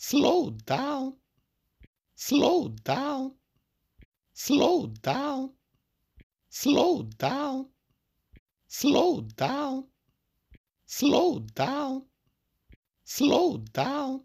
slow down, slow down, slow down, slow down, slow down, slow down, slow down.